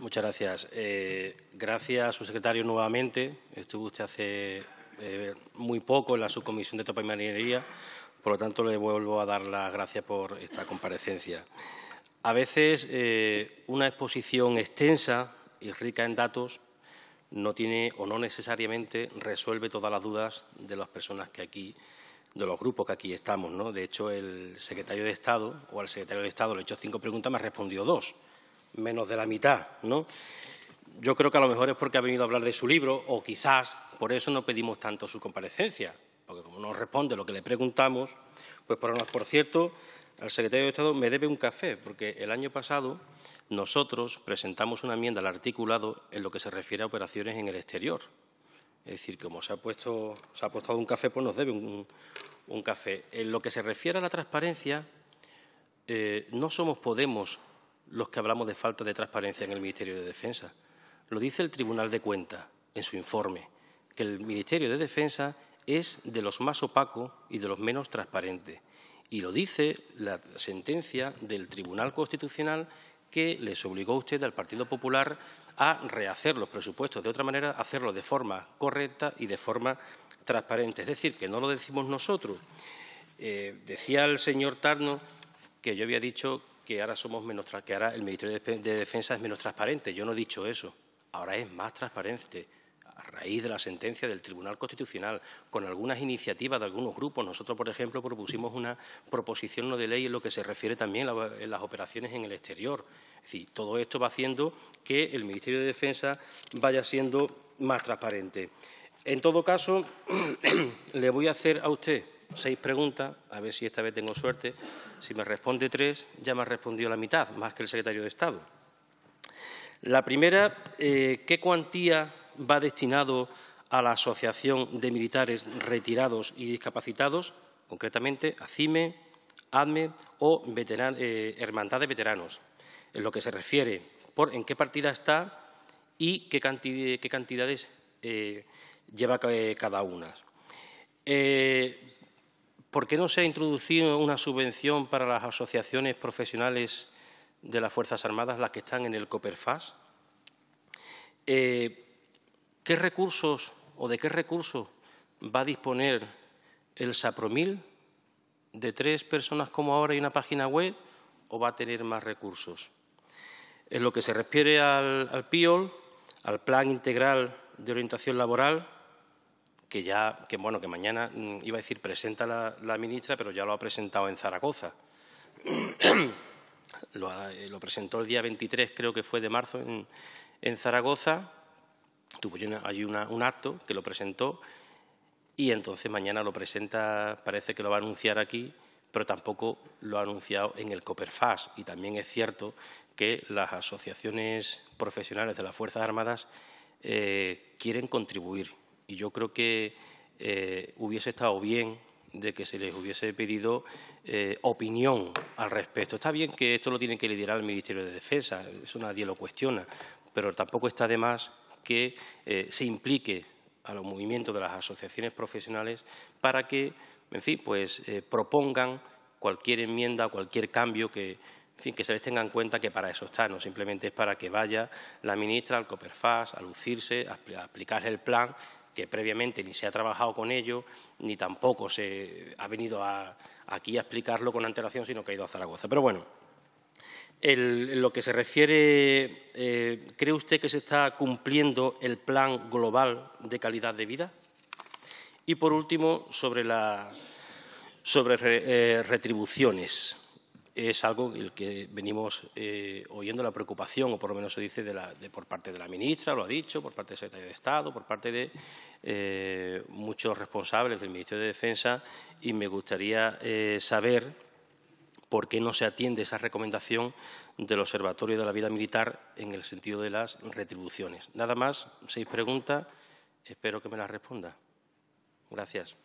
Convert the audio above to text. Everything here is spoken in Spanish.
Muchas gracias. Eh, gracias, secretario, nuevamente. Estuvo usted hace eh, muy poco en la subcomisión de Topa y Marinería, por lo tanto le vuelvo a dar las gracias por esta comparecencia. A veces eh, una exposición extensa y rica en datos no tiene o no necesariamente resuelve todas las dudas de las personas que aquí, de los grupos que aquí estamos. De hecho, el secretario de Estado o al secretario de Estado le he hecho cinco preguntas, me respondió dos menos de la mitad, ¿no? Yo creo que a lo mejor es porque ha venido a hablar de su libro o quizás por eso no pedimos tanto su comparecencia, porque como no responde lo que le preguntamos, pues por, por cierto, al secretario de Estado me debe un café, porque el año pasado nosotros presentamos una enmienda al articulado en lo que se refiere a operaciones en el exterior. Es decir, como se ha puesto, se ha apostado un café, pues nos debe un, café. En lo que se refiere a la transparencia, eh, no somos Podemos los que hablamos de falta de transparencia en el Ministerio de Defensa. Lo dice el Tribunal de Cuentas en su informe, que el Ministerio de Defensa es de los más opacos y de los menos transparentes. Y lo dice la sentencia del Tribunal Constitucional que les obligó a usted, al Partido Popular, a rehacer los presupuestos de otra manera, hacerlo de forma correcta y de forma transparente. Es decir, que no lo decimos nosotros. Eh, decía el señor Tarno que yo había dicho que ahora somos menos que el Ministerio de Defensa es menos transparente. Yo no he dicho eso. Ahora es más transparente a raíz de la sentencia del Tribunal Constitucional, con algunas iniciativas de algunos grupos. Nosotros, por ejemplo, propusimos una proposición no de ley en lo que se refiere también a las operaciones en el exterior. Es decir, todo esto va haciendo que el Ministerio de Defensa vaya siendo más transparente. En todo caso, le voy a hacer a usted seis preguntas, a ver si esta vez tengo suerte. Si me responde tres, ya me ha respondido la mitad, más que el secretario de Estado. La primera, eh, ¿qué cuantía va destinado a la Asociación de Militares Retirados y Discapacitados, concretamente a CIME, ADME o eh, Hermandad de Veteranos? En lo que se refiere, por en qué partida está y qué, cantidades eh, lleva cada una. ¿Por qué no se ha introducido una subvención para las asociaciones profesionales de las Fuerzas Armadas, las que están en el COPERFAS? Eh, ¿Qué recursos o de qué recursos va a disponer el SAPROMIL de tres personas como ahora y una página web o va a tener más recursos? En lo que se refiere al, al PIOL, al Plan Integral de Orientación Laboral, que ya, que bueno, que mañana mm, iba a decir presenta la, ministra, pero ya lo ha presentado en Zaragoza. Eh, lo, presentó el día 23, creo que fue de marzo, en, Zaragoza. Tuvo allí un acto que lo presentó y entonces mañana lo presenta, parece que lo va a anunciar aquí, pero tampoco lo ha anunciado en el Coperfas. Y también es cierto que las asociaciones profesionales de las Fuerzas Armadas eh, quieren contribuir y yo creo que eh, hubiese estado bien de que se les hubiese pedido eh, opinión al respecto. Está bien que esto lo tiene que liderar el Ministerio de Defensa, eso nadie lo cuestiona, pero tampoco está de más que eh, se implique a los movimientos de las asociaciones profesionales para que, en fin, pues propongan cualquier enmienda, cualquier cambio que, fin, que se les tenga en cuenta que para eso está, no simplemente es para que vaya la ministra al COPERFAS a lucirse, a, a el plan que previamente ni se ha trabajado con ello, ni tampoco se ha venido aquí a explicarlo con antelación, sino que ha ido a Zaragoza. Pero bueno, el, lo que se refiere, eh, ¿cree usted que se está cumpliendo el plan global de calidad de vida? Y por último, sobre, la, sobre eh, retribuciones es algo el que venimos eh, oyendo la preocupación, o por lo menos se dice por parte de la ministra, lo ha dicho, por parte del secretario de Estado, por parte de eh, muchos responsables del Ministerio de Defensa, y me gustaría eh, saber por qué no se atiende esa recomendación del Observatorio de la Vida Militar en el sentido de las retribuciones. Nada más, seis preguntas, espero que me las responda. Gracias.